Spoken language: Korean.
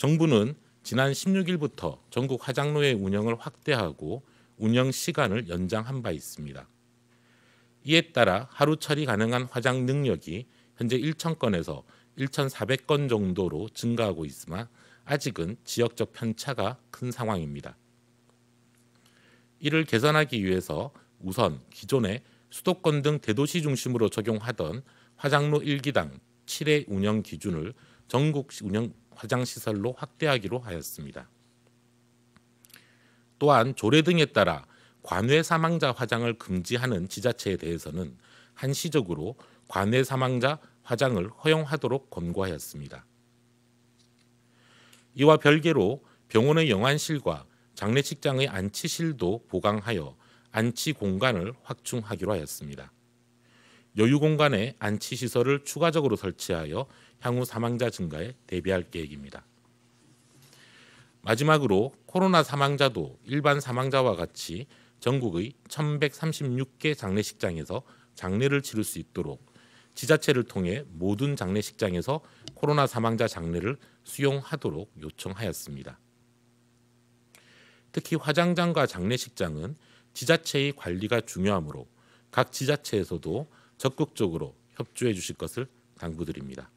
정부는 지난 16일부터 전국 화장로의 운영을 확대하고 운영 시간을 연장한 바 있습니다. 이에 따라 하루 처리 가능한 화장 능력이 현재 1,000건에서 1,400건 정도로 증가하고 있으나 아직은 지역적 편차가 큰 상황입니다. 이를 개선하기 위해서 우선 기존의 수도권 등 대도시 중심으로 적용하던 화장로 1기당 7회 운영 기준을 전국 운영 화장시설로 확대하기로 하였습니다. 또한 조례 등에 따라 관외 사망자 화장을 금지하는 지자체에 대해서는 한시적으로 관외 사망자 화장을 허용하도록 권고하였습니다. 이와 별개로 병원의 영안실과 장례식장의 안치실도 보강하여 안치 공간을 확충하기로 하였습니다. 여유 공간에 안치 시설을 추가적으로 설치하여 향후 사망자 증가에 대비할 계획입니다. 마지막으로 코로나 사망자도 일반 사망자와 같이 전국의 1136개 장례식장에서 장례를 치를 수 있도록 지자체를 통해 모든 장례식장에서 코로나 사망자 장례를 수용하도록 요청하였습니다. 특히 화장장과 장례식장은 지자체의 관리가 중요하므로 각 지자체에서도 적극적으로 협조해 주실 것을 당부드립니다.